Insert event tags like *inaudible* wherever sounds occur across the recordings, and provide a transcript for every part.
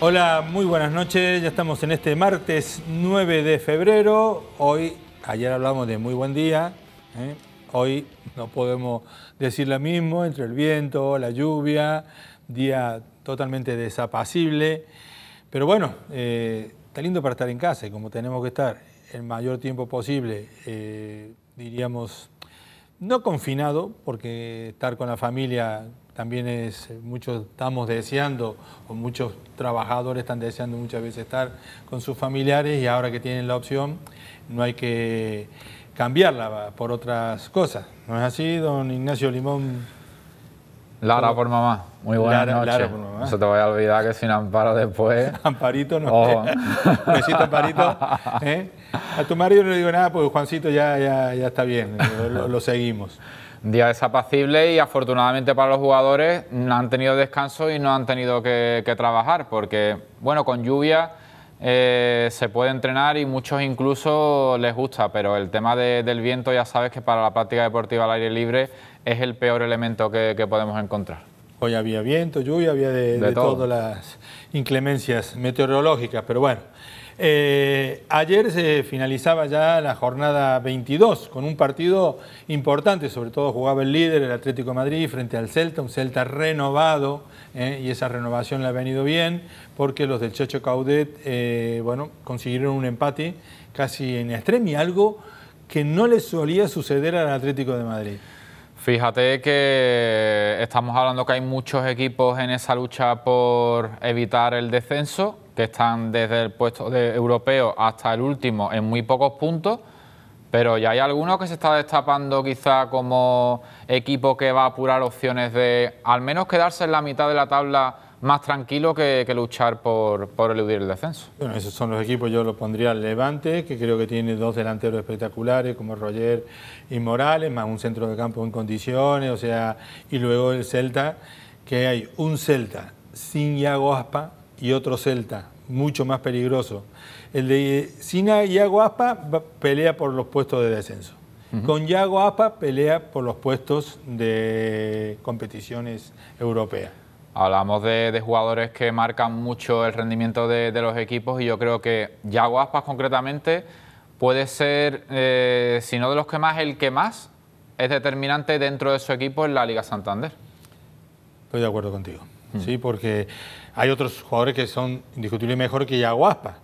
Hola, muy buenas noches. Ya estamos en este martes 9 de febrero. Hoy, ayer hablamos de muy buen día. ¿eh? Hoy no podemos decir lo mismo entre el viento, la lluvia, día totalmente desapacible. Pero bueno, eh, está lindo para estar en casa y como tenemos que estar el mayor tiempo posible, eh, diríamos, no confinado, porque estar con la familia también es, eh, muchos estamos deseando, o muchos trabajadores están deseando muchas veces estar con sus familiares y ahora que tienen la opción, no hay que cambiarla por otras cosas. ¿No es así, don Ignacio Limón? Lara por mamá, muy buena Lara, por mamá. No te voy a olvidar que sin Amparo después... *laughs* Amparito no. Oh. *laughs* Besito Amparito. ¿Eh? A tu marido no le digo nada porque Juancito ya, ya, está bien, *laughs* lo seguimos día desapacible y afortunadamente para los jugadores han tenido descanso y no han tenido que, trabajar porque, bueno, con lluvia eh, se puede entrenar y muchos incluso les gusta, pero el tema del viento ya sabes que para la práctica deportiva al aire libre es el peor elemento que, podemos encontrar. Hoy había viento, lluvia, había de, todas las inclemencias meteorológicas, pero bueno. Eh, ayer se finalizaba ya la jornada 22 con un partido importante, sobre todo jugaba el líder, el Atlético de Madrid, frente al Celta, un Celta renovado, eh, y esa renovación le ha venido bien, porque los del Checho Caudet eh, bueno, consiguieron un empate casi en extremo y algo que no le solía suceder al Atlético de Madrid. Fíjate que estamos hablando que hay muchos equipos en esa lucha por evitar el descenso que están desde el puesto de europeo hasta el último en muy pocos puntos, pero ya hay algunos que se está destapando quizá como equipo que va a apurar opciones de al menos quedarse en la mitad de la tabla más tranquilo que, luchar por, eludir el descenso. Bueno, esos son los equipos, yo los pondría al Levante, que creo que tiene dos delanteros espectaculares como Roger y Morales, más un centro de campo en condiciones, o sea, y luego el Celta, que hay un Celta sin Iago Aspa, y otro celta, mucho más peligroso. El de Sina Iago Aspa pelea por los puestos de descenso. Con Iago Aspa pelea por los puestos de competiciones europeas. Hablamos de, jugadores que marcan mucho el rendimiento de, los equipos y yo creo que Iago Aspas concretamente puede ser, eh, si no de los que más, el que más es determinante dentro de su equipo en la Liga Santander. Estoy de acuerdo contigo. ¿sí? porque hay otros jugadores que son indiscutiblemente mejor que Iago Aspa,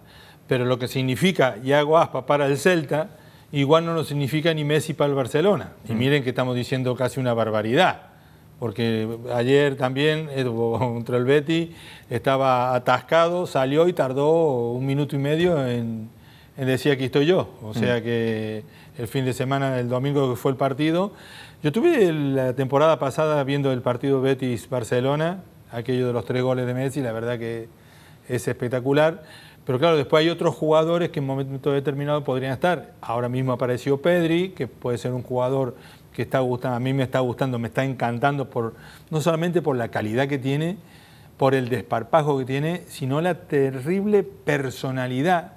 pero lo que significa Iago Aspa para el Celta igual no lo significa ni Messi para el Barcelona. Y miren que estamos diciendo casi una barbaridad porque ayer también *laughs* contra el Betis estaba atascado, salió y tardó un minuto y medio en, en decir aquí estoy yo. O sea que el fin de semana, el domingo que fue el partido, yo tuve la temporada pasada viendo el partido Betis-Barcelona aquello de los tres goles de Messi, la verdad que es espectacular. Pero claro, después hay otros jugadores que en un momento determinado podrían estar. Ahora mismo apareció Pedri, que puede ser un jugador que está gustando, a mí me está gustando, me está encantando, por, no solamente por la calidad que tiene, por el desparpajo que tiene, sino la terrible personalidad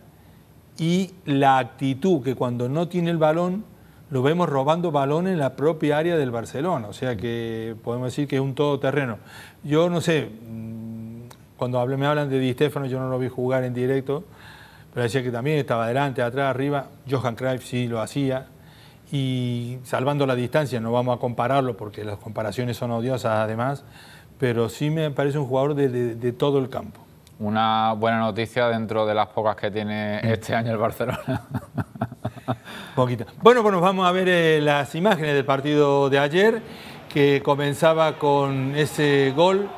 y la actitud que cuando no tiene el balón lo vemos robando balón en la propia área del Barcelona, o sea que podemos decir que es un todoterreno. Yo no sé, mm, cuando hablé, me hablan de Di Stefano, yo no lo vi jugar en directo, pero decía que también estaba adelante, atrás, arriba. Johan Cruyff sí lo hacía. Y salvando la distancia, no vamos a compararlo porque las comparaciones son odiosas además, pero sí me parece un jugador de, de todo el campo. Una buena noticia dentro de las pocas que tiene mm. este año el Barcelona. *laughs* Bueno, pues vamos a ver eh, las imágenes del partido de ayer, que comenzaba con ese gol,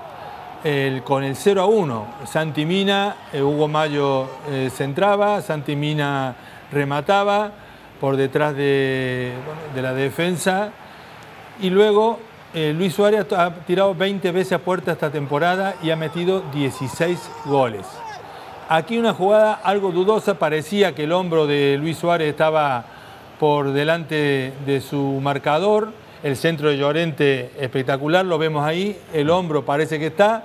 con el 0 a 1. Santi Mina, eh, Hugo Mayo eh, centraba, Santi Mina remataba por detrás de, de la defensa. Y luego Luis Suárez ha tirado 20 veces a puerta esta temporada y ha metido 16 goles. Aquí una jugada algo dudosa, parecía que el hombro de Luis Suárez estaba por delante de su marcador. El centro de Llorente espectacular, lo vemos ahí. El hombro parece que está.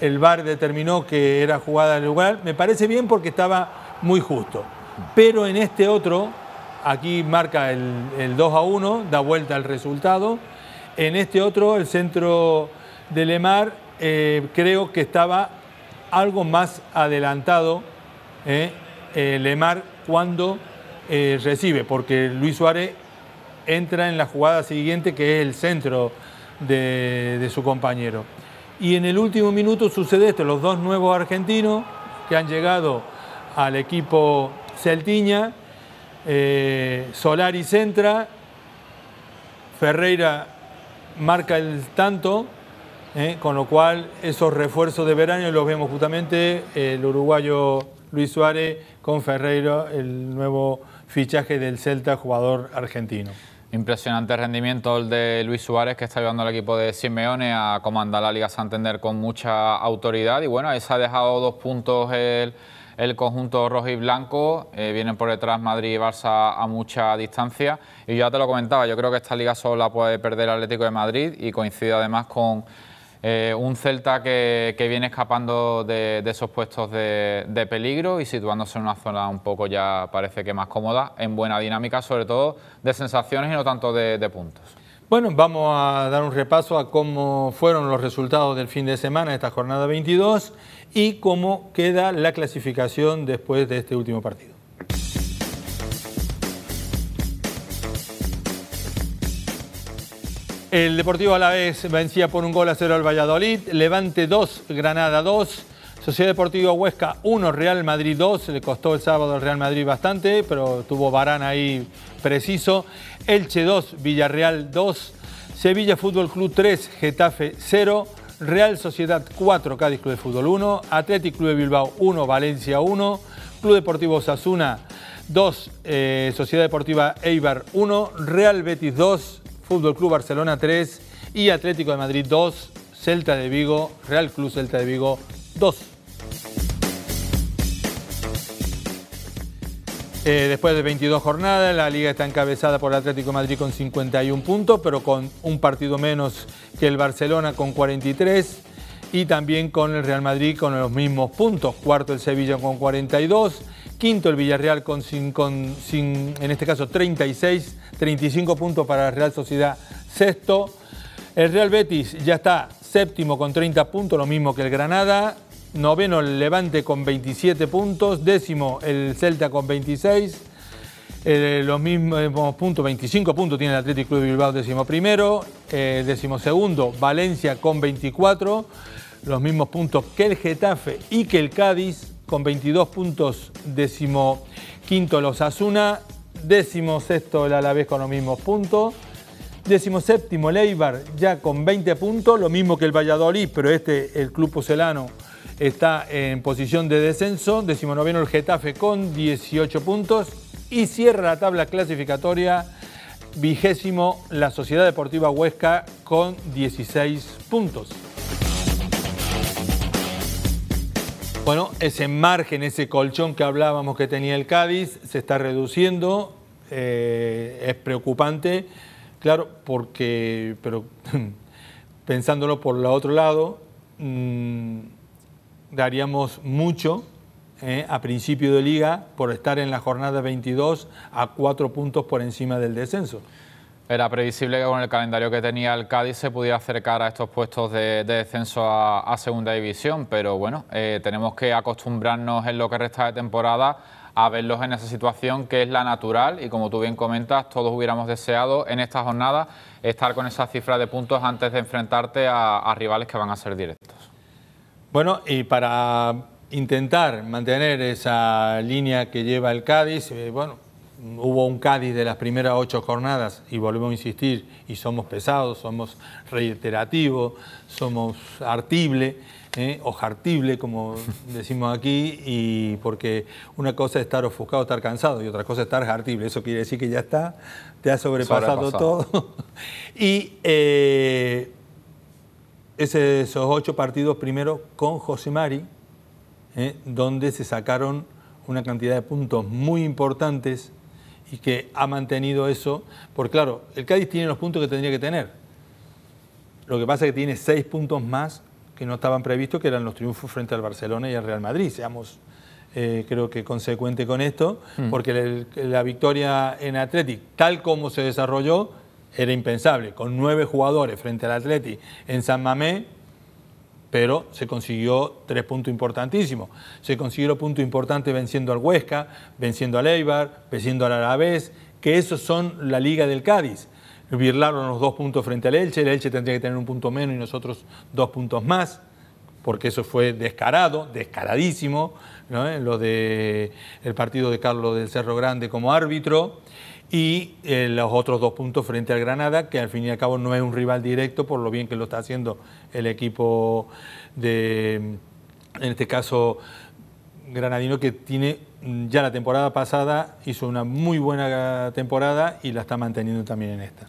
El VAR determinó que era jugada en lugar. Me parece bien porque estaba muy justo. Pero en este otro, aquí marca el, 2 a 1, da vuelta al resultado. En este otro, el centro de Lemar, eh, creo que estaba algo más adelantado eh, eh, Lemar cuando eh, recibe, porque Luis Suárez entra en la jugada siguiente que es el centro de, su compañero. Y en el último minuto sucede esto, los dos nuevos argentinos que han llegado al equipo Celtiña, eh, Solari centra, Ferreira marca el tanto, eh, con lo cual esos refuerzos de verano los vemos justamente el uruguayo Luis Suárez con Ferreira, el nuevo fichaje del Celta, jugador argentino. Impresionante rendimiento el de Luis Suárez, que está llevando al equipo de Simeone a comandar la Liga Santander con mucha autoridad. Y bueno, ahí se ha dejado dos puntos el, conjunto rojo y blanco. Eh, vienen por detrás Madrid y Barça a mucha distancia. Y ya te lo comentaba, yo creo que esta liga solo la puede perder el Atlético de Madrid y coincide además con eh, un Celta que, viene escapando de, esos puestos de, peligro y situándose en una zona un poco ya parece que más cómoda, en buena dinámica, sobre todo de sensaciones y no tanto de, de puntos. Bueno, vamos a dar un repaso a cómo fueron los resultados del fin de semana, esta jornada 22, y cómo queda la clasificación después de este último partido. El Deportivo Alavés vencía por un gol a cero al Valladolid. Levante 2, Granada 2. Sociedad Deportiva Huesca 1, Real Madrid 2. Le costó el sábado al Real Madrid bastante, pero tuvo Barán ahí preciso. Elche 2, Villarreal 2. Sevilla Fútbol Club 3, Getafe 0. Real Sociedad 4, Cádiz Club de Fútbol 1. Atlético Club de Bilbao 1, Valencia 1. Club Deportivo Osasuna 2, eh, Sociedad Deportiva Eibar 1. Real Betis 2, Fútbol Club Barcelona 3 y Atlético de Madrid 2, Celta de Vigo, Real Club Celta de Vigo 2. Eh, después de 22 jornadas, la liga está encabezada por el Atlético de Madrid con 51 puntos, pero con un partido menos que el Barcelona con 43 y también con el Real Madrid con los mismos puntos. Cuarto el Sevilla con 42, Quinto el Villarreal con, sin, en este caso 36, 35 puntos para Real Sociedad sexto. El Real Betis ya está séptimo con 30 puntos, lo mismo que el Granada. Noveno el Levante con 27 puntos. Décimo el Celta con 26. los mismos puntos, 25 puntos tiene el Atlético Club de Bilbao, décimo primero. Eh, décimo segundo, Valencia con 24. Los mismos puntos que el Getafe y que el Cádiz con 22 puntos, décimo quinto los Asuna, décimo sexto el Alavés con los mismos puntos, décimo séptimo el Eibar ya con 20 puntos, lo mismo que el Valladolid, pero este, el club pucelano, está en posición de descenso, décimo el Getafe con 18 puntos y cierra la tabla clasificatoria vigésimo la Sociedad Deportiva Huesca con 16 puntos. Bueno, ese margen, ese colchón que hablábamos que tenía el Cádiz se está reduciendo, eh, es preocupante, claro, porque, pero *laughs* pensándolo por el otro lado, mm, daríamos mucho eh, a principio de liga por estar en la jornada 22 a cuatro puntos por encima del descenso. Era previsible que con el calendario que tenía el Cádiz se pudiera acercar a estos puestos de, descenso a, Segunda División, pero bueno, eh, tenemos que acostumbrarnos en lo que resta de temporada a verlos en esa situación que es la natural y como tú bien comentas, todos hubiéramos deseado en esta jornada estar con esa cifra de puntos antes de enfrentarte a, rivales que van a ser directos. Bueno, y para intentar mantener esa línea que lleva el Cádiz, eh, bueno, hubo un Cádiz de las primeras ocho jornadas, y volvemos a insistir, y somos pesados, somos reiterativos, somos ¿eh? artible, o jartible, como *laughs* decimos aquí, y porque una cosa es estar ofuscado, estar cansado, y otra cosa es estar hartible. Eso quiere decir que ya está, te ha sobrepasado, todo. *laughs* y eh, esos ocho partidos primero con José Mari ¿eh? donde se sacaron una cantidad de puntos muy importantes y que ha mantenido eso, porque claro, el Cádiz tiene los puntos que tendría que tener. Lo que pasa es que tiene seis puntos más que no estaban previstos, que eran los triunfos frente al Barcelona y al Real Madrid. Seamos, eh, creo que, consecuente con esto, mm. porque la, victoria en Athletic, tal como se desarrolló, era impensable. Con nueve jugadores frente al Athletic en San Mamé, pero se consiguió tres puntos importantísimos. Se consiguió puntos importantes venciendo al Huesca, venciendo al Eibar, venciendo al Arabés, que esos son la liga del Cádiz. Birlaron los dos puntos frente al Elche, el Elche tendría que tener un punto menos y nosotros dos puntos más, porque eso fue descarado, descaradísimo, lo del partido de Carlos del Cerro Grande como árbitro y eh, los otros dos puntos frente al Granada, que al fin y al cabo no es un rival directo por lo bien que lo está haciendo el equipo de, en este caso, Granadino, que tiene mm, ya la temporada pasada, hizo una muy buena temporada y la está manteniendo también en esta.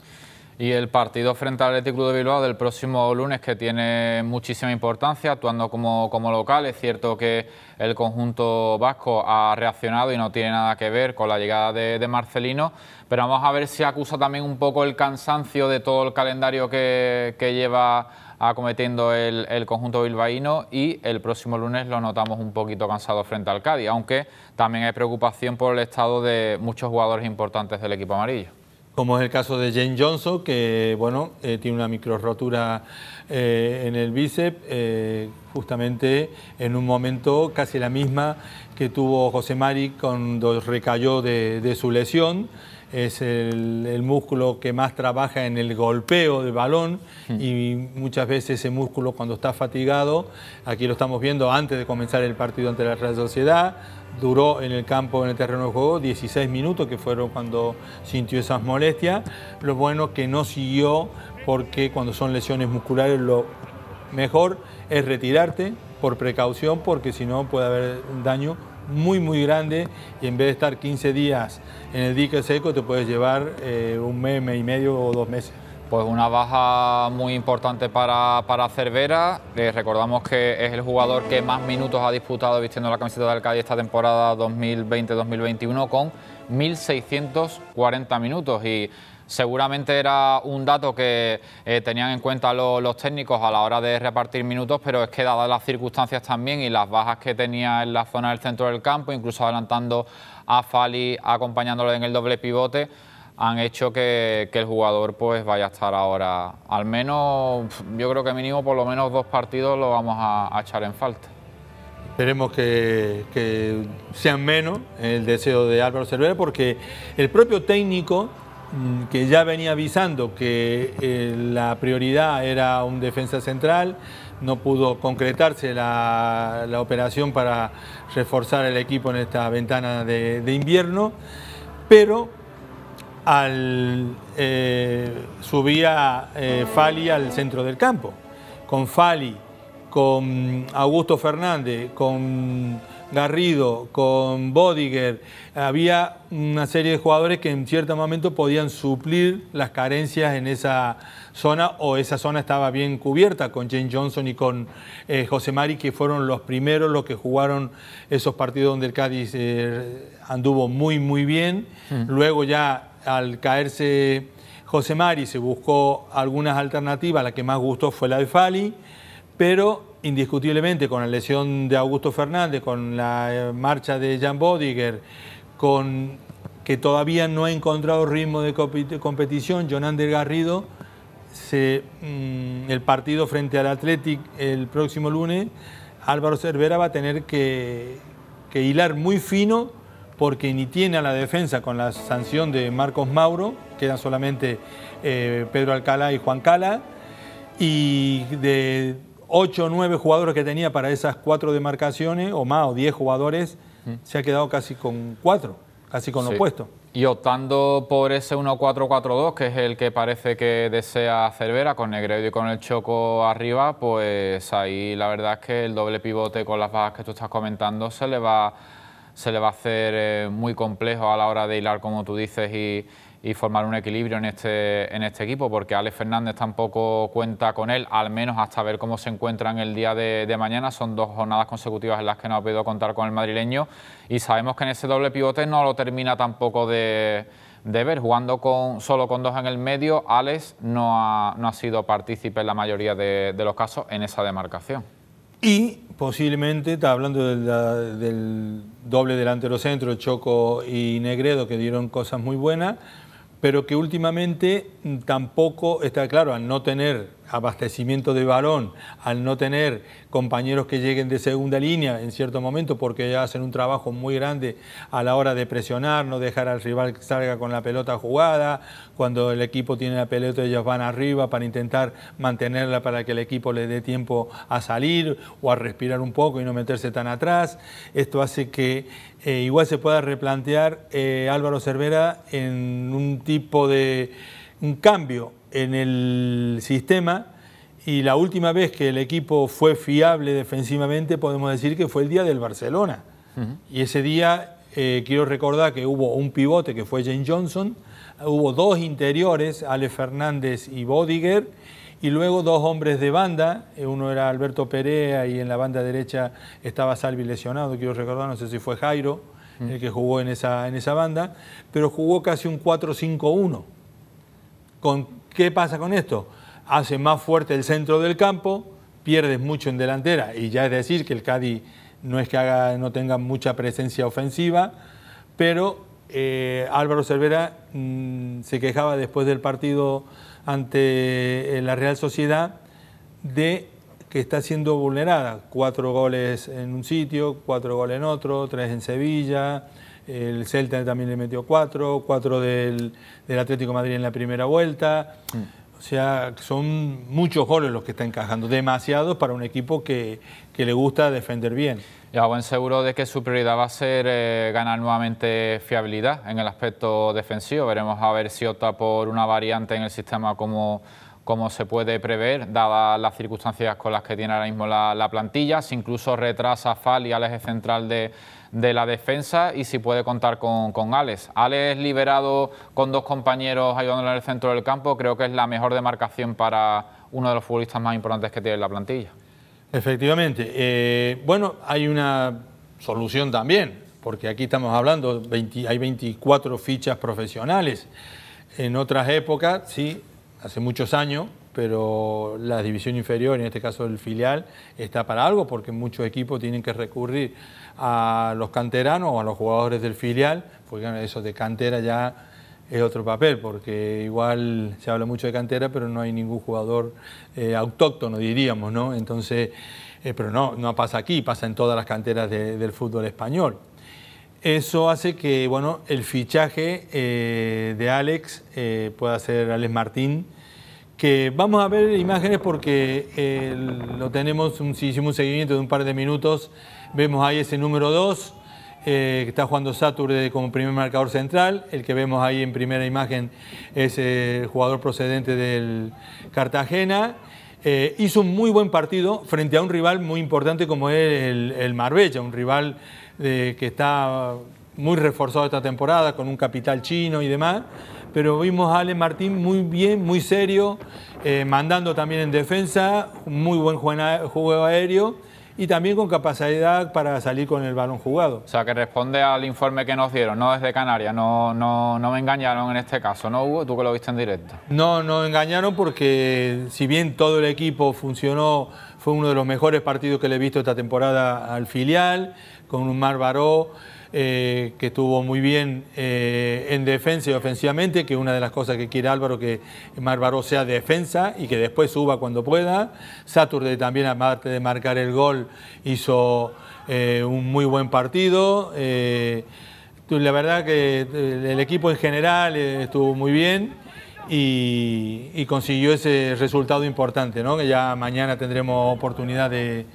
Y el partido frente al Atlético de Bilbao del próximo lunes, que tiene muchísima importancia, actuando como, local. Es cierto que el conjunto vasco ha reaccionado y no tiene nada que ver con la llegada de, Marcelino, pero vamos a ver si acusa también un poco el cansancio de todo el calendario que, lleva acometiendo el, el, conjunto bilbaíno y el próximo lunes lo notamos un poquito cansado frente al Cádiz, aunque también hay preocupación por el estado de muchos jugadores importantes del equipo amarillo como es el caso de Jane Johnson, que bueno, eh, tiene una microrotura eh, en el bíceps, eh, justamente en un momento casi la misma que tuvo José Mari cuando recayó de su lesión es el, músculo que más trabaja en el golpeo del balón mm. y muchas veces ese músculo cuando está fatigado, aquí lo estamos viendo antes de comenzar el partido ante la Real Sociedad, duró en el campo, en el terreno de juego, 16 minutos que fueron cuando sintió esas molestias. Lo bueno que no siguió porque cuando son lesiones musculares lo mejor es retirarte por precaución porque si no puede haber daño muy, muy grande y en vez de estar 15 días en el dique seco, te puedes llevar eh, un mes, mes y medio o dos meses. Pues una baja muy importante para, Cervera. Les eh, recordamos que es el jugador que más minutos ha disputado vistiendo la camiseta del Cádiz esta temporada 2020-2021 con 1.640 minutos. Y Seguramente era un dato que eh, tenían en cuenta los técnicos a la hora de repartir minutos, pero es que dadas las circunstancias también y las bajas que tenía en la zona del centro del campo, incluso adelantando a Fali, acompañándolo en el doble pivote, han hecho que, el jugador pues vaya a estar ahora, al menos, yo creo que mínimo por lo menos dos partidos lo vamos a, echar en falta. Esperemos que, sean menos el deseo de Álvaro Cervera, porque el propio técnico Mm, que ya venía avisando que eh, la prioridad era un defensa central, no pudo concretarse la, operación para reforzar el equipo en esta ventana de, invierno, pero al, eh, subía eh, Fali al centro del campo, con Fali, con Augusto Fernández, con Garrido, con Bodiger, había una serie de jugadores que en cierto momento podían suplir las carencias en esa zona o esa zona estaba bien cubierta con Jane Johnson y con eh, José Mari, que fueron los primeros los que jugaron esos partidos donde el Cádiz eh, anduvo muy, muy bien. Mm. Luego ya al caerse José Mari se buscó algunas alternativas, la que más gustó fue la de Fali, pero indiscutiblemente con la lesión de Augusto Fernández, con la eh, marcha de Jan Bodiger, con que todavía no ha encontrado ritmo de competición, Del Garrido, mm, el partido frente al Athletic el próximo lunes, Álvaro Cervera va a tener que, hilar muy fino porque ni tiene a la defensa con la sanción de Marcos Mauro, quedan solamente eh, Pedro Alcalá y Juan Cala, y de 8 o 9 jugadores que tenía para esas cuatro demarcaciones, o más, o 10 jugadores, mm. se ha quedado casi con 4, casi con lo opuesto. Y optando por ese 1-4-4-2, que es el que parece que desea Cervera, con Negredo y con el Choco arriba, pues ahí la verdad es que el doble pivote con las bajas que tú estás comentando se le va, se le va a hacer eh, muy complejo a la hora de hilar, como tú dices, y, y formar un equilibrio en este, en este equipo, porque Alex Fernández tampoco cuenta con él, al menos hasta ver cómo se encuentran el día de, mañana. Son dos jornadas consecutivas en las que no ha podido contar con el madrileño y sabemos que en ese doble pivote no lo termina tampoco de, ver. Jugando con, solo con dos en el medio, Alex no ha, sido partícipe en la mayoría de, los casos en esa demarcación. Y posiblemente, está hablando del, doble delantero centro, Choco y Negredo, que dieron cosas muy buenas, pero que últimamente mm, tampoco, está claro, al no tener abastecimiento de balón, al no tener compañeros que lleguen de segunda línea en cierto momento porque hacen un trabajo muy grande a la hora de presionar, no dejar al rival que salga con la pelota jugada, cuando el equipo tiene la pelota ellos van arriba para intentar mantenerla para que el equipo le dé tiempo a salir o a respirar un poco y no meterse tan atrás. Esto hace que eh, igual se pueda replantear eh, Álvaro Cervera en un tipo de un cambio en el sistema y la última vez que el equipo fue fiable defensivamente podemos decir que fue el día del Barcelona. Y ese día eh, quiero recordar que hubo un pivote que fue Jane Johnson, hubo dos interiores, Ale Fernández y Bodiger, y luego dos hombres de banda, eh, uno era Alberto Perea y en la banda derecha estaba Salvi lesionado, quiero recordar, no sé si fue Jairo el que jugó en esa, en esa banda, pero jugó casi un 4-5-1 con ¿Qué pasa con esto? Hace más fuerte el centro del campo, pierdes mucho en delantera, y ya es decir que el Cádiz no es que no tenga mucha presencia ofensiva, pero eh, Álvaro Cervera mm, se quejaba después del partido ante eh, la Real Sociedad de que está siendo vulnerada. Cuatro goles en un sitio, cuatro goles en otro, tres en Sevilla, el Celta también le metió cuatro, cuatro del, Atlético Madrid en la primera vuelta. Mm. O sea, son muchos goles los que está encajando, demasiados para un equipo que, que le gusta defender bien. Ya, buen seguro de que su prioridad va a ser eh, ganar nuevamente fiabilidad en el aspecto defensivo. Veremos a ver si opta por una variante en el sistema como como se puede prever, dadas las circunstancias con las que tiene ahora mismo la, la plantilla, si incluso retrasa a Fal y al eje central de, de la defensa y si puede contar con, con Alex. Alex liberado con dos compañeros ayudándole en el centro del campo, creo que es la mejor demarcación para uno de los futbolistas más importantes que tiene la plantilla. Efectivamente. Eh, bueno, hay una solución también, porque aquí estamos hablando, hay 24 fichas profesionales. En otras épocas, sí, hace muchos años, pero la división inferior, en este caso el filial, está para algo porque muchos equipos tienen que recurrir a los canteranos o a los jugadores del filial, porque eso de cantera ya es otro papel, porque igual se habla mucho de cantera, pero no hay ningún jugador eh, autóctono, diríamos, ¿no? Entonces, eh, pero no, no pasa aquí, pasa en todas las canteras del fútbol español. Eso hace que, bueno, el fichaje eh, de Alex pueda ser Alex Martín, vamos a ver imágenes porque eh, lo tenemos, si hicimos un seguimiento de un par de minutos, vemos ahí ese número 2, eh, que está jugando Saturday como primer marcador central, el que vemos ahí en primera imagen es eh, el jugador procedente del Cartagena, hizo un muy buen partido frente a un rival muy importante como es el, el Marbella, un rival que está muy reforzado esta temporada con un capital chino y demás pero vimos a Ale Martín muy bien, muy serio, eh, mandando también en defensa, muy buen juego aéreo y también con capacidad para salir con el balón jugado. O sea, que responde al informe que nos dieron, no desde Canarias, no, no, me engañaron en este caso, ¿no, Hugo? Tú que lo viste en directo. No, no engañaron porque si bien todo el equipo funcionó, fue uno de los mejores partidos que le he visto esta temporada al filial, con un Mar Baró. Eh, que estuvo muy bien eh, en defensa y ofensivamente, que una de las cosas que quiere Álvaro que Marbaró sea defensa y que después suba cuando pueda. Saturday también, aparte de marcar el gol, hizo eh, un muy buen partido. la verdad que el equipo en general estuvo muy bien. Y, consiguió ese resultado importante, que ya mañana tendremos oportunidad de,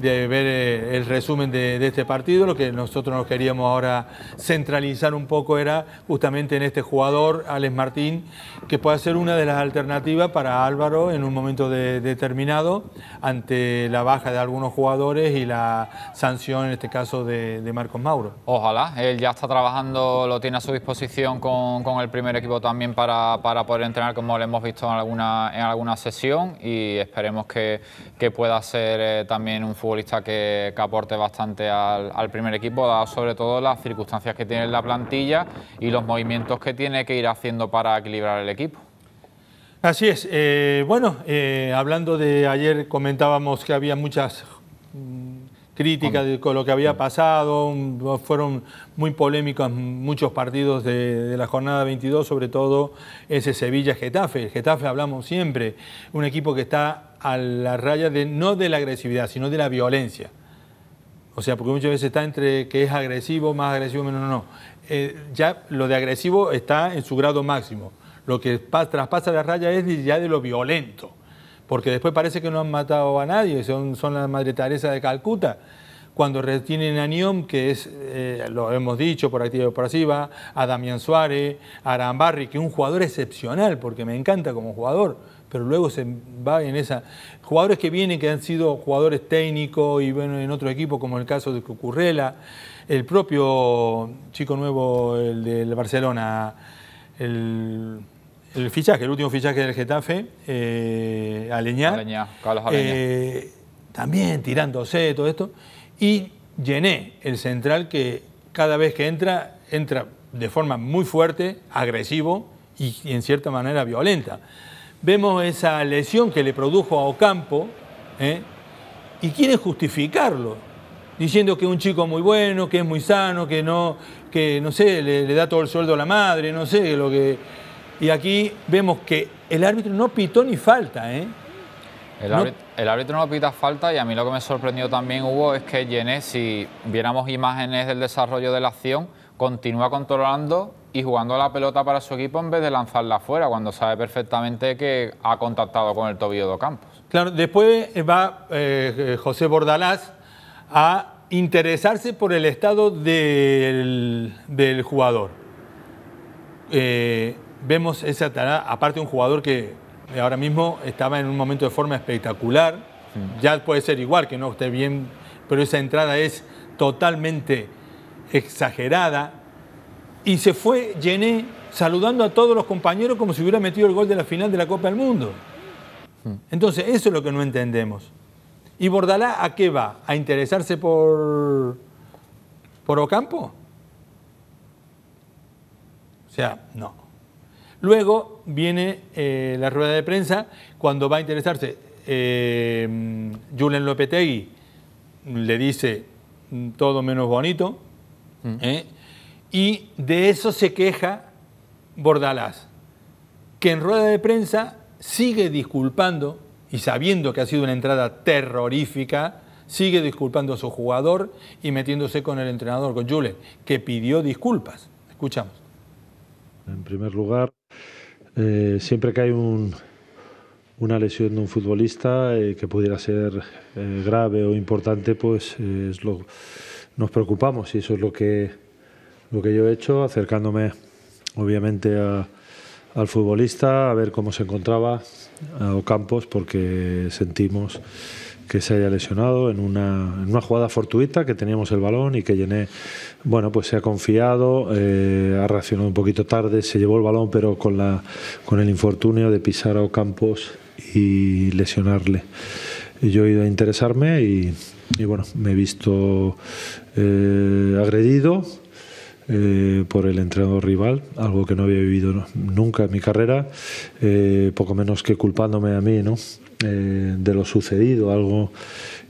de ver eh, el resumen de, este partido. Lo que nosotros nos queríamos ahora centralizar un poco era justamente en este jugador, Alex Martín, que puede ser una de las alternativas para Álvaro en un momento determinado ante la baja de algunos jugadores y la sanción, en este caso, de, Marcos Mauro. Ojalá, él ya está trabajando, lo tiene a su disposición con, el primer equipo también para, poder entrenar, como lo hemos visto en alguna, en alguna sesión y esperemos que, que pueda ser eh, también un futuro que, aporte bastante al, primer equipo, dado sobre todo las circunstancias que tiene la plantilla y los movimientos que tiene que ir haciendo para equilibrar el equipo. Así es. Eh, bueno, eh, hablando de ayer comentábamos que había muchas mm, críticas de, con lo que había mm. pasado, fueron muy polémicos muchos partidos de, de la jornada 22, sobre todo ese Sevilla-Getafe. El Getafe hablamos siempre, un equipo que está a la raya de no de la agresividad, sino de la violencia. O sea, porque muchas veces está entre que es agresivo, más agresivo, menos, no, no. Eh, ya lo de agresivo está en su grado máximo. Lo que traspasa la raya es ya de lo violento. Porque después parece que no han matado a nadie, son, son la madre Teresa de Calcuta. Cuando retienen a Niom, que es, eh, lo hemos dicho por activa y a Damián Suárez, a Arambarri, que es un jugador excepcional, porque me encanta como jugador pero luego se va en esa. Jugadores que vienen, que han sido jugadores técnicos y bueno, en otro equipo, como el caso de Cucurrela, el propio chico nuevo, el del Barcelona, el, fichaje, el último fichaje del Getafe, eh, Aleñá, Carlos eh, también tirándose, todo esto, y llené el central que cada vez que entra, entra de forma muy fuerte, agresivo y en cierta manera violenta vemos esa lesión que le produjo a Ocampo ¿eh? y quiere justificarlo, diciendo que es un chico muy bueno, que es muy sano, que no, que no sé, le, da todo el sueldo a la madre, no sé, lo que. Y aquí vemos que el árbitro no pitó ni falta, ¿eh? El, Árbitro, no pita falta y a mí lo que me sorprendió también, Hugo, es que Jenés, si viéramos imágenes del desarrollo de la acción, continúa controlando y jugando la pelota para su equipo en vez de lanzarla afuera, cuando sabe perfectamente que ha contactado con el tobillo de campos. Claro, después eh, va eh, eh, José Bordalás a interesarse por el estado del, del jugador. vemos esa tarea, aparte un jugador que ahora mismo estaba en un momento de forma espectacular, ya puede ser igual que no esté bien, pero esa entrada es totalmente exagerada, y se fue Gené saludando a todos los compañeros como si hubiera metido el gol de la final de la Copa del Mundo. Hmm. Entonces, eso es lo que no entendemos. ¿Y Bordalá a qué va? ¿A interesarse por, por Ocampo? O sea, no. Luego viene eh, la rueda de prensa cuando va a interesarse. Eh, Julen Lopetegui le dice mm, todo menos bonito. Hmm. ¿eh? Y de eso se queja Bordalás, que en rueda de prensa sigue disculpando, y sabiendo que ha sido una entrada terrorífica, sigue disculpando a su jugador y metiéndose con el entrenador, con Julen, que pidió disculpas. Escuchamos. En primer lugar, eh, siempre que hay una lesión de un futbolista eh, que pudiera ser eh, grave o importante, pues nos preocupamos y eso es lo que lo que yo he hecho, acercándome obviamente al futbolista, a ver cómo se encontraba a Ocampos, porque sentimos que se haya lesionado en una, jugada fortuita que teníamos el balón y que Llené, bueno, pues se ha confiado, eh, ha reaccionado un poquito tarde, se llevó el balón, pero con, la, con el infortunio de pisar a Ocampos y lesionarle. yo he ido a interesarme y, bueno, me he visto eh, agredido, eh, por el entrenador rival, algo que no había vivido nunca en mi carrera, eh, poco menos que culpándome a mí ¿no? Eh, de lo sucedido, algo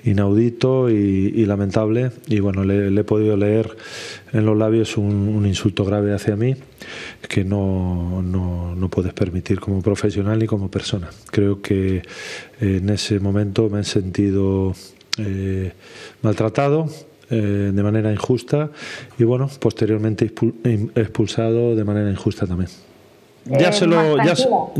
inaudito y, lamentable. Y bueno, le, he podido leer en los labios un, insulto grave hacia mí que no, no, puedes permitir como profesional ni como persona. Creo que en ese momento me he sentido maltratado eh, de manera injusta y bueno, posteriormente expulsado de manera injusta también. Ya eh, se, lo,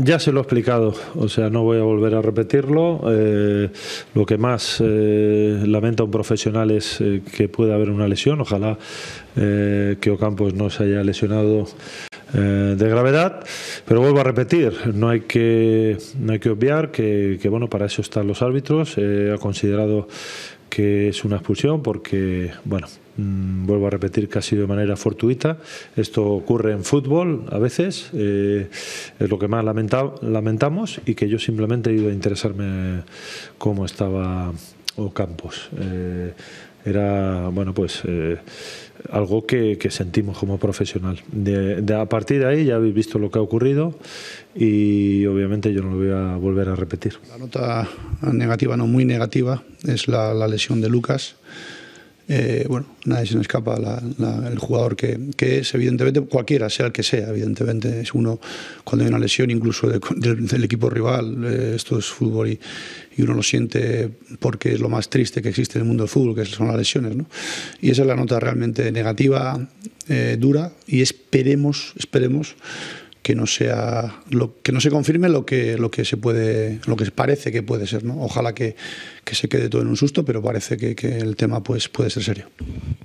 ya, se lo he explicado, o sea, no voy a volver a repetirlo. Eh, lo que más lamenta un profesional es que pueda haber una lesión. Ojalá que Ocampos no se haya lesionado de gravedad. Pero vuelvo a repetir, no hay que, no hay que obviar que, que bueno, para eso están los árbitros. ha considerado que es una expulsión porque, bueno, mm, vuelvo a repetir que ha sido de manera fortuita. Esto ocurre en fútbol a veces, eh, es lo que más lamentamos y que yo simplemente he ido a interesarme cómo estaba Ocampos. Eh, era, bueno, pues... Eh, algo que, sentimos como profesional. De, a partir de ahí ya habéis visto lo que ha ocurrido y obviamente yo no lo voy a volver a repetir. La nota negativa, no muy negativa, es la lesión de Lucas. Eh, bueno, nadie se nos escapa el jugador que, que, es, evidentemente, cualquiera, sea el que sea, evidentemente. Es uno, cuando hay una lesión incluso del equipo rival, eh, esto es fútbol y, uno lo siente porque es lo más triste que existe en el mundo del fútbol, que son las lesiones. ¿no? Y esa es la nota realmente negativa, eh, dura, y esperemos, esperemos que no sea que no se confirme lo que lo que se puede lo que parece que puede ser no ojalá que, se quede todo en un susto pero parece que, el tema pues puede ser serio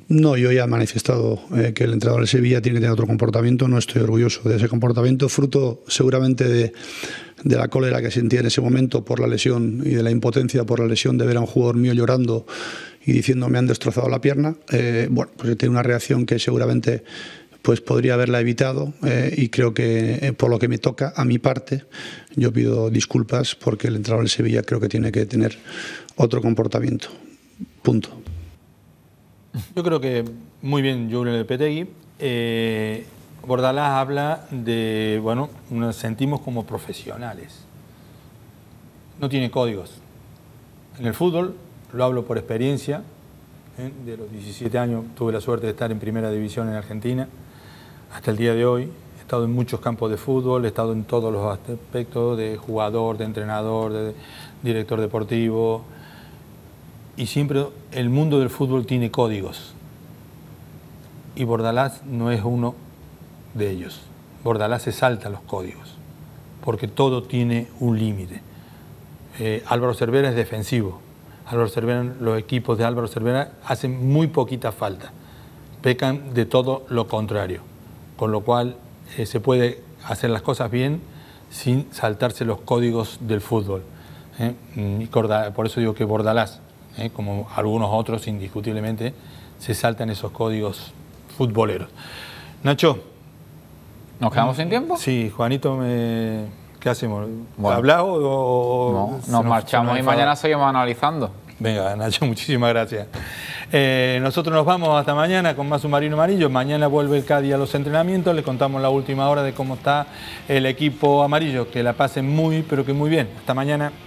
no yo ya he manifestado eh, que el entrenador de Sevilla tiene que tener otro comportamiento no estoy orgulloso de ese comportamiento fruto seguramente de, la cólera que sentía en ese momento por la lesión y de la impotencia por la lesión de ver a un jugador mío llorando y diciendo me han destrozado la pierna eh, bueno pues tiene una reacción que seguramente pues podría haberla evitado eh, y creo que eh, por lo que me toca a mi parte, yo pido disculpas porque el entrado en Sevilla creo que tiene que tener otro comportamiento. Punto. Yo creo que muy bien Julen Petegui... Eh, Bordalás habla de, bueno, nos sentimos como profesionales. No tiene códigos. En el fútbol, lo hablo por experiencia, ¿eh? de los 17 años tuve la suerte de estar en primera división en Argentina hasta el día de hoy. He estado en muchos campos de fútbol, he estado en todos los aspectos, de jugador, de entrenador, de director deportivo. Y siempre el mundo del fútbol tiene códigos. Y Bordalás no es uno de ellos. Bordalás se salta los códigos, porque todo tiene un límite. Eh, Álvaro Cervera es defensivo. Álvaro los equipos de Álvaro Cervera hacen muy poquita falta. Pecan de todo lo contrario con lo cual eh, se puede hacer las cosas bien sin saltarse los códigos del fútbol. ¿eh? Mm, por eso digo que Bordalás, ¿eh? como algunos otros indiscutiblemente, se saltan esos códigos futboleros. Nacho. ¿Nos quedamos sin tiempo? Sí, Juanito, me... ¿qué hacemos? ¿Hablamos? ¿Hablado o.? No, nos, marchamos y mañana seguimos analizando. Venga, *laughs* Nacho, muchísimas gracias. Eh, nosotros nos vamos hasta mañana con más Un Marino amarillo. Mañana vuelve el Cádiz a los entrenamientos. Le contamos la última hora de cómo está el equipo amarillo. Que la pasen muy, pero que muy bien. Hasta mañana.